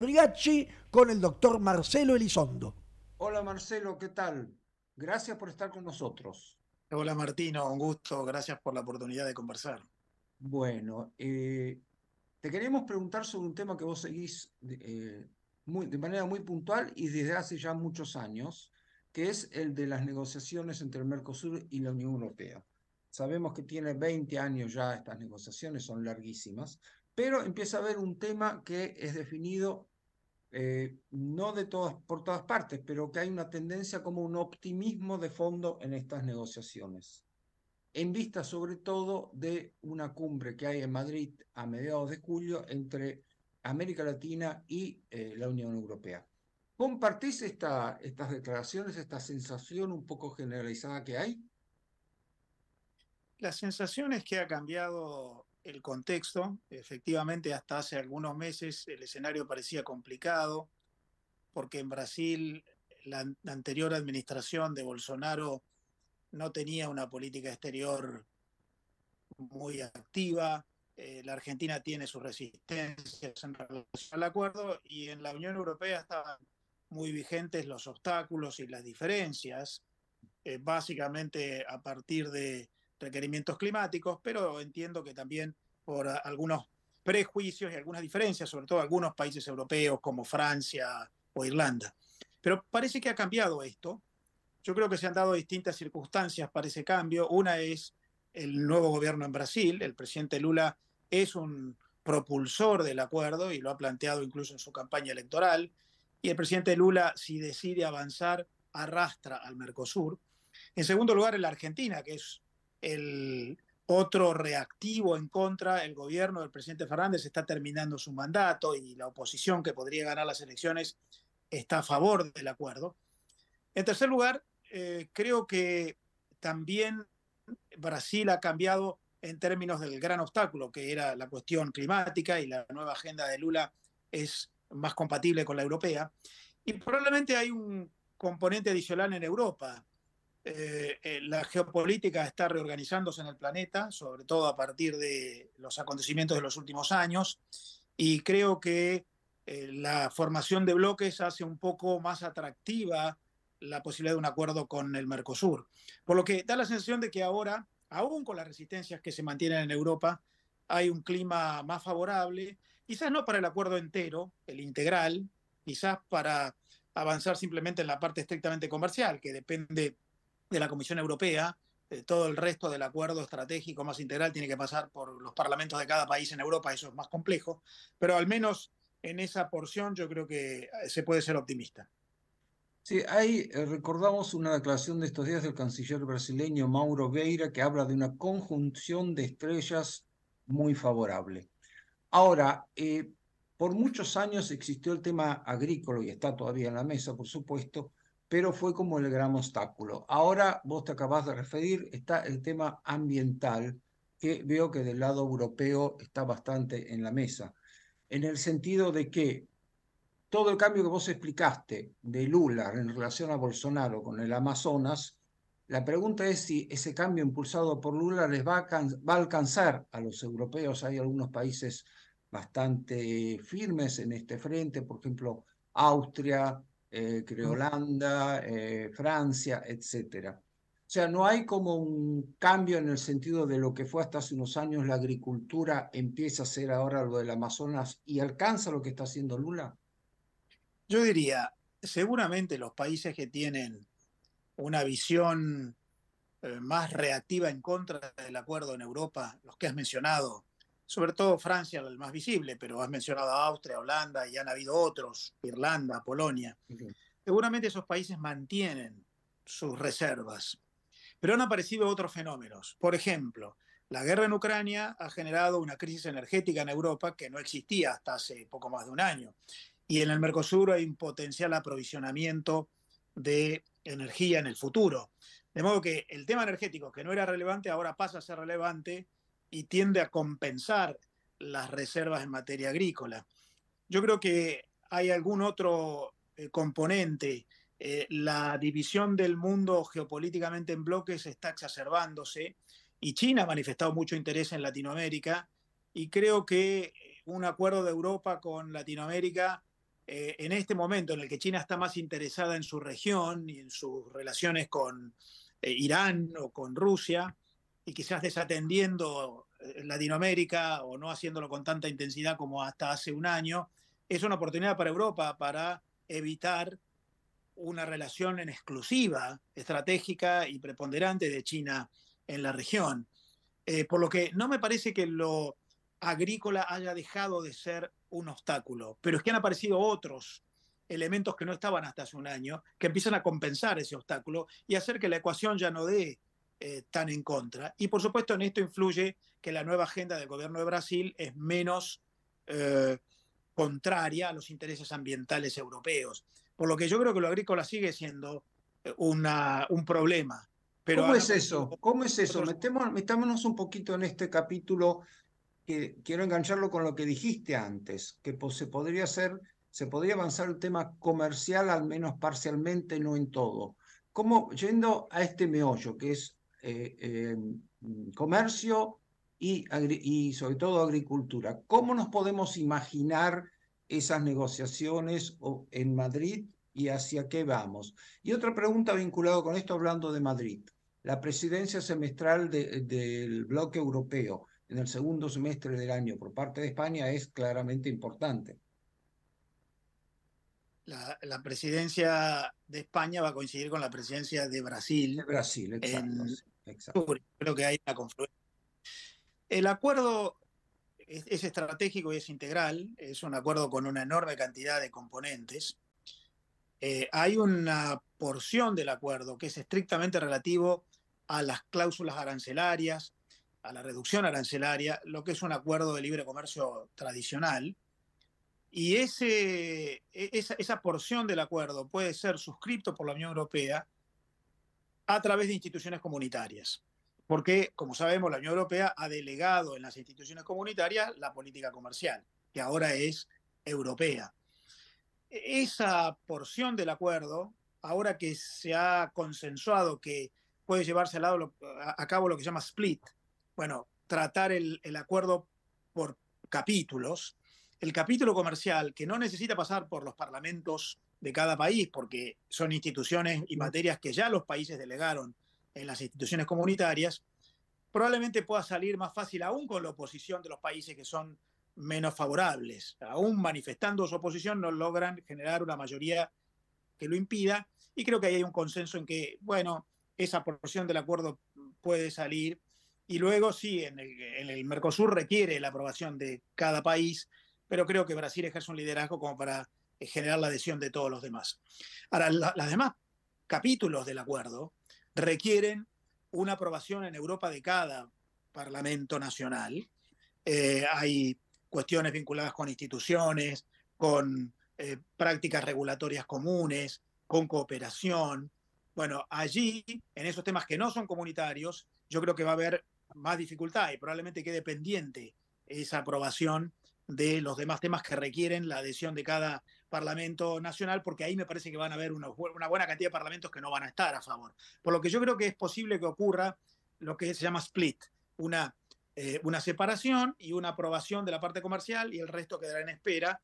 Brigachi con el doctor Marcelo Elizondo. Hola Marcelo, ¿qué tal? Gracias por estar con nosotros. Hola Martino, un gusto, gracias por la oportunidad de conversar. Bueno, eh, te queremos preguntar sobre un tema que vos seguís eh, muy, de manera muy puntual y desde hace ya muchos años, que es el de las negociaciones entre el Mercosur y la Unión Europea. Sabemos que tiene 20 años ya estas negociaciones, son larguísimas, pero empieza a haber un tema que es definido eh, no de todas, por todas partes, pero que hay una tendencia como un optimismo de fondo en estas negociaciones, en vista sobre todo de una cumbre que hay en Madrid a mediados de julio entre América Latina y eh, la Unión Europea. ¿Compartís estas declaraciones, esta sensación un poco generalizada que hay? La sensación es que ha cambiado el contexto. Efectivamente, hasta hace algunos meses el escenario parecía complicado, porque en Brasil la, anterior administración de Bolsonaro no tenía una política exterior muy activa. Eh, la Argentina tiene sus resistencias en al acuerdo y en la Unión Europea estaban muy vigentes los obstáculos y las diferencias, eh, básicamente a partir de requerimientos climáticos, pero entiendo que también por algunos prejuicios y algunas diferencias, sobre todo algunos países europeos como Francia o Irlanda. Pero parece que ha cambiado esto. Yo creo que se han dado distintas circunstancias para ese cambio. Una es el nuevo gobierno en Brasil. El presidente Lula es un propulsor del acuerdo y lo ha planteado incluso en su campaña electoral. Y el presidente Lula, si decide avanzar, arrastra al Mercosur. En segundo lugar, en la Argentina, que es el otro reactivo en contra, el gobierno del presidente Fernández está terminando su mandato y la oposición que podría ganar las elecciones está a favor del acuerdo. En tercer lugar, eh, creo que también Brasil ha cambiado en términos del gran obstáculo, que era la cuestión climática y la nueva agenda de Lula es más compatible con la europea. Y probablemente hay un componente adicional en Europa. Eh, eh, la geopolítica está reorganizándose en el planeta, sobre todo a partir de los acontecimientos de los últimos años, y creo que eh, la formación de bloques hace un poco más atractiva la posibilidad de un acuerdo con el Mercosur. Por lo que da la sensación de que ahora, aún con las resistencias que se mantienen en Europa, hay un clima más favorable, quizás no para el acuerdo entero, el integral, quizás para avanzar simplemente en la parte estrictamente comercial, que depende de la Comisión Europea. Eh, todo el resto del acuerdo estratégico más integral tiene que pasar por los parlamentos de cada país en Europa, eso es más complejo, pero al menos en esa porción yo creo que eh, se puede ser optimista. Sí, ahí eh, recordamos una declaración de estos días del canciller brasileño Mauro Vieira que habla de una conjunción de estrellas muy favorable. Ahora, por muchos años existió el tema agrícola y está todavía en la mesa, por supuesto, pero fue como el gran obstáculo. Ahora vos te acabas de referir, está el tema ambiental, que veo que del lado europeo está bastante en la mesa, en el sentido de que todo el cambio que vos explicaste de Lula en relación a Bolsonaro con el Amazonas, la pregunta es si ese cambio impulsado por Lula les va va a alcanzar a los europeos. Hay algunos países bastante firmes en este frente, por ejemplo, Austria, eh, Creolanda, Holanda, eh, Francia, etc. O sea, no hay como un cambio en el sentido de lo que fue hasta hace unos años la agricultura, empieza a ser ahora lo del Amazonas y alcanza lo que está haciendo Lula. Yo diría, seguramente los países que tienen una visión eh, más reactiva en contra del acuerdo en Europa, los que has mencionado, sobre todo Francia, el más visible, pero has mencionado a Austria, Holanda y han habido otros, Irlanda, Polonia. Seguramente esos países mantienen sus reservas, pero han aparecido otros fenómenos. Por ejemplo, la guerra en Ucrania ha generado una crisis energética en Europa que no existía hasta hace poco más de un año. Y en el Mercosur hay un potencial aprovisionamiento de energía en el futuro. De modo que el tema energético, que no era relevante, ahora pasa a ser relevante y tiende a compensar las reservas en materia agrícola. Yo creo que hay algún otro eh, componente. Eh, la división del mundo geopolíticamente en bloques está exacerbándose y China ha manifestado mucho interés en Latinoamérica y creo que un acuerdo de Europa con Latinoamérica eh, en este momento en el que China está más interesada en su región y en sus relaciones con Irán o con Rusia, y quizás desatendiendo eh, Latinoamérica o no haciéndolo con tanta intensidad como hasta hace un año, es una oportunidad para Europa para evitar una relación en exclusiva, estratégica y preponderante de China en la región. Eh, por lo que no me parece que lo agrícola haya dejado de ser un obstáculo, pero es que han aparecido otros elementos que no estaban hasta hace un año, que empiezan a compensar ese obstáculo y hacer que la ecuación ya no dé eh, tan en contra. Y por supuesto en esto influye que la nueva agenda del gobierno de Brasil es menos eh, contraria a los intereses ambientales europeos. Por lo que yo creo que lo agrícola sigue siendo eh, una, un problema. ¿Cómo, es eso? ¿Cómo es eso? metámonos un poquito en este capítulo que quiero engancharlo con lo que dijiste antes, que se podría se podría avanzar el tema comercial al menos parcialmente, no en todo. ¿Cómo, yendo a este meollo, que es eh, eh, comercio y, sobre todo agricultura. ¿Cómo nos podemos imaginar esas negociaciones en Madrid y hacia qué vamos? Y otra pregunta vinculada con esto, hablando de Madrid, la presidencia semestral del bloque europeo en el segundo semestre del año por parte de España es claramente importante la, presidencia de España va a coincidir con la presidencia de Brasil. Brasil, exacto, Creo que hay una confluencia. El acuerdo es, estratégico y es integral, es un acuerdo con una enorme cantidad de componentes. Eh, hay una porción del acuerdo que es estrictamente relativo a las cláusulas arancelarias, a la reducción arancelaria, lo que es un acuerdo de libre comercio tradicional, y ese, e, esa, porción del acuerdo puede ser suscrito por la Unión Europea a través de instituciones comunitarias porque, como sabemos, la Unión Europea ha delegado en las instituciones comunitarias la política comercial, que ahora es europea. E, esa porción del acuerdo, ahora que se ha consensuado que puede llevarse a, cabo lo que se llama split, bueno, tratar el, el acuerdo por capítulos, el capítulo comercial, que no necesita pasar por los parlamentos de cada país, porque son instituciones y materias que ya los países delegaron en las instituciones comunitarias, probablemente pueda salir más fácil aún con la oposición de los países que son menos favorables. Aún manifestando su oposición no logran generar una mayoría que lo impida y creo que ahí hay un consenso en que, bueno, esa porción del acuerdo puede salir y luego sí, en el, el Mercosur requiere la aprobación de cada país pero creo que Brasil ejerce un liderazgo como para eh, generar la adhesión de todos los demás. Ahora, los demás capítulos del acuerdo requieren una aprobación en Europa de cada Parlamento Nacional. Eh, hay cuestiones vinculadas con instituciones, con eh, prácticas regulatorias comunes, con cooperación. Bueno, allí, en esos temas que no son comunitarios, yo creo que va a haber más dificultad y probablemente quede pendiente esa aprobación de los demás temas que requieren la adhesión de cada Parlamento Nacional, porque ahí me parece que van a haber una, buena cantidad de parlamentos que no van a estar a favor. Por lo que yo creo que es posible que ocurra lo que se llama split, una, eh, una separación y una aprobación de la parte comercial y el resto quedará en espera.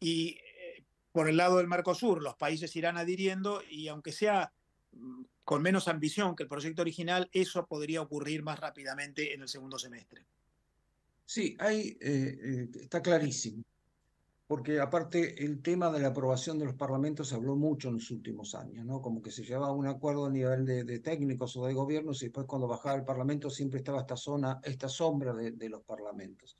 Y eh, por el lado del Mercosur, los países irán adhiriendo y aunque sea mm, con menos ambición que el proyecto original, eso podría ocurrir más rápidamente en el segundo semestre. Sí, hay, eh, eh, está clarísimo, porque aparte el tema de la aprobación de los parlamentos se habló mucho en los últimos años, ¿no? Como que se llevaba un acuerdo a nivel de, técnicos o de gobiernos y después cuando bajaba el parlamento siempre estaba esta zona, esta sombra de, los parlamentos.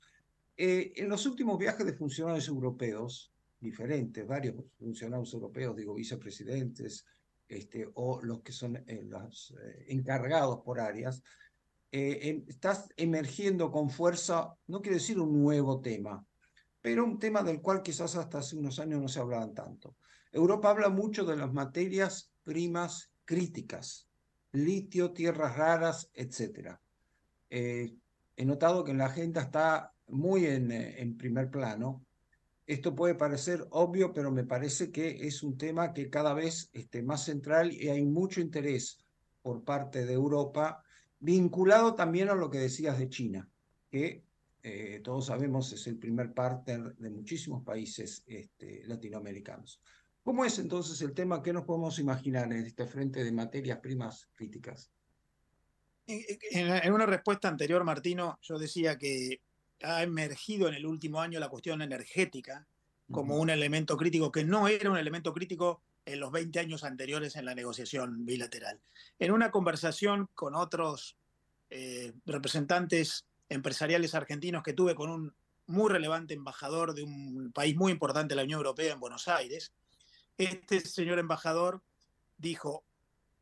Eh, en los últimos viajes de funcionarios europeos, diferentes, varios funcionarios europeos, digo vicepresidentes, este, o los que son los encargados por áreas, eh, estás emergiendo con fuerza, no quiere decir un nuevo tema, pero un tema del cual quizás hasta hace unos años no se hablaban tanto. Europa habla mucho de las materias primas críticas, litio, tierras raras, etc. Eh, he notado que en la agenda está muy en, eh, en primer plano. Esto puede parecer obvio, pero me parece que es un tema que cada vez esté más central y hay mucho interés por parte de Europa vinculado también a lo que decías de China, que eh, todos sabemos es el primer partner de muchísimos países este, latinoamericanos. ¿Cómo es entonces el tema que nos podemos imaginar en este frente de materias primas críticas? En, una respuesta anterior, Martino, yo decía que ha emergido en el último año la cuestión energética como un elemento crítico que no era un elemento crítico en los 20 años anteriores en la negociación bilateral. En una conversación con otros eh, representantes empresariales argentinos que tuve con un muy relevante embajador de un país muy importante la Unión Europea en Buenos Aires, este señor embajador dijo,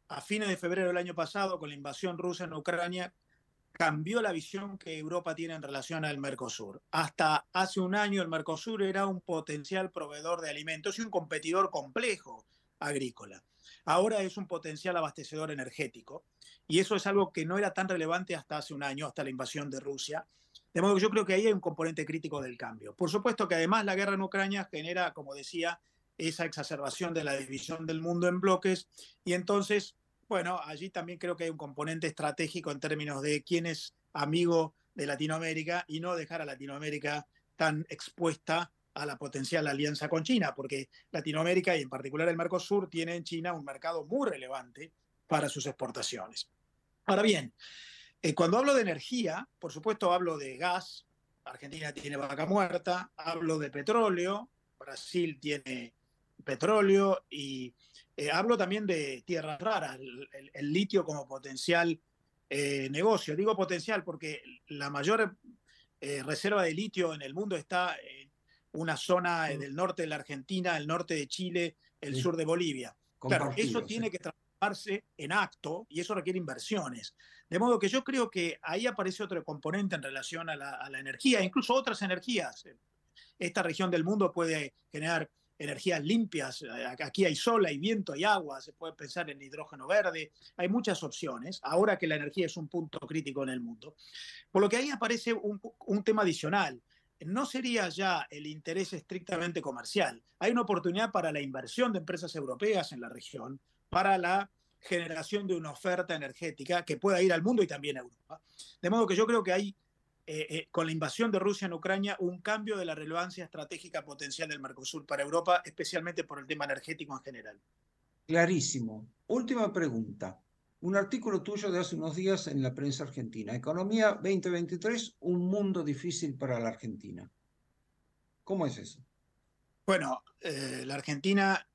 a fines de febrero del año pasado, con la invasión rusa en Ucrania, cambió la visión que Europa tiene en relación al Mercosur. Hasta hace un año el Mercosur era un potencial proveedor de alimentos y un competidor complejo agrícola. Ahora es un potencial abastecedor energético y eso es algo que no era tan relevante hasta hace un año, hasta la invasión de Rusia. De modo que yo creo que ahí hay un componente crítico del cambio. Por supuesto que además la guerra en Ucrania genera, como decía, esa exacerbación de la división del mundo en bloques y entonces, bueno, allí también creo que hay un componente estratégico en términos de quién es amigo de Latinoamérica y no dejar a Latinoamérica tan expuesta a la potencial alianza con China, porque Latinoamérica y en particular el Mercosur tiene en China un mercado muy relevante para sus exportaciones. Ahora bien, eh, cuando hablo de energía, por supuesto hablo de gas, Argentina tiene vaca muerta, hablo de petróleo, Brasil tiene petróleo y eh, hablo también de tierras raras, el, litio como potencial eh, negocio. Digo potencial porque la mayor reserva de litio en el mundo está una zona eh, del norte de la Argentina, el norte de Chile, el sur de Bolivia. Claro, eso tiene que transformarse en acto y eso requiere inversiones. De modo que yo creo que ahí aparece otro componente en relación a la, energía, incluso otras energías. Esta región del mundo puede generar energías limpias. Eh, aquí hay sol, hay viento, hay agua, se puede pensar en hidrógeno verde, hay muchas opciones, ahora que la energía es un punto crítico en el mundo. Por lo que ahí aparece un, un tema adicional, no sería ya el interés estrictamente comercial. Hay una oportunidad para la inversión de empresas europeas en la región, para la generación de una oferta energética que pueda ir al mundo y también a Europa. De modo que yo creo que hay, eh, eh, con la invasión de Rusia en Ucrania, un cambio de la relevancia estratégica potencial del Mercosur para Europa, especialmente por el tema energético en general. Clarísimo. Última pregunta un artículo tuyo de hace unos días en la prensa argentina. Economía 2023, un mundo difícil para la Argentina. ¿Cómo es eso? Bueno, eh, la Argentina,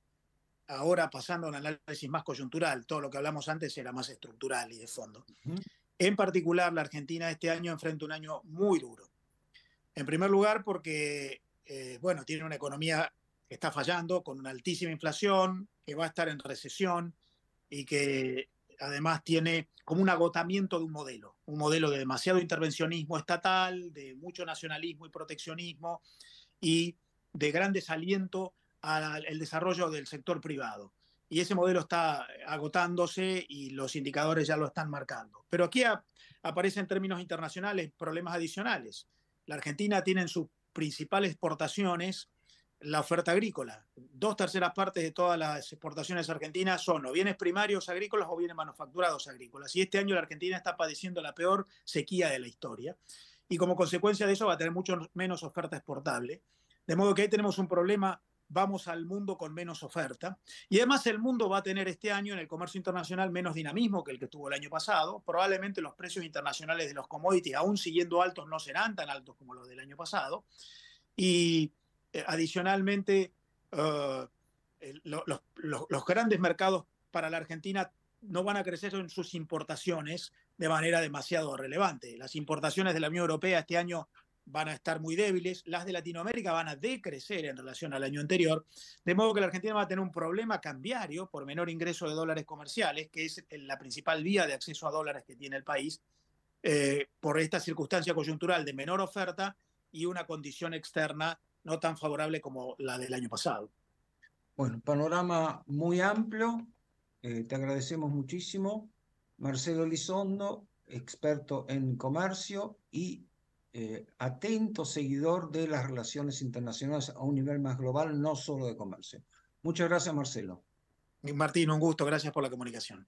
ahora pasando a un análisis más coyuntural, todo lo que hablamos antes era más estructural y de fondo. En particular, la Argentina este año enfrenta un año muy duro. En primer lugar, porque, eh, bueno, tiene una economía que está fallando, con una altísima inflación, que va a estar en recesión y que además tiene como un agotamiento de un modelo, un modelo de demasiado intervencionismo estatal, de mucho nacionalismo y proteccionismo y de gran desaliento al desarrollo del sector privado. Y ese modelo está agotándose y los indicadores ya lo están marcando. Pero aquí aparecen en términos internacionales problemas adicionales. La Argentina tiene en sus principales exportaciones la oferta agrícola. Dos terceras partes de todas las exportaciones argentinas son o bienes primarios agrícolas o bienes manufacturados agrícolas. Y este año la Argentina está padeciendo la peor sequía de la historia. Y como consecuencia de eso va a tener mucho menos oferta exportable. De modo que ahí tenemos un problema, vamos al mundo con menos oferta. Y además el mundo va a tener este año en el comercio internacional menos dinamismo que el que tuvo el año pasado. Probablemente los precios internacionales de los commodities, aún siguiendo altos, no serán tan altos como los del año pasado. Y eh, adicionalmente, eh, los, grandes mercados para la Argentina no van a crecer en sus importaciones de manera demasiado relevante. Las importaciones de la Unión Europea este año van a estar muy débiles, las de Latinoamérica van a decrecer en relación al año anterior, de modo que la Argentina va a tener un problema cambiario por menor ingreso de dólares comerciales, que es la principal vía de acceso a dólares que tiene el país, eh, por esta circunstancia coyuntural de menor oferta y una condición externa no tan favorable como la del año pasado. Bueno, panorama muy amplio. Eh, te agradecemos muchísimo. Marcelo Lizondo, experto en comercio y eh, atento seguidor de las relaciones internacionales a un nivel más global, no solo de comercio. Muchas gracias, Marcelo. Martín, un gusto. Gracias por la comunicación.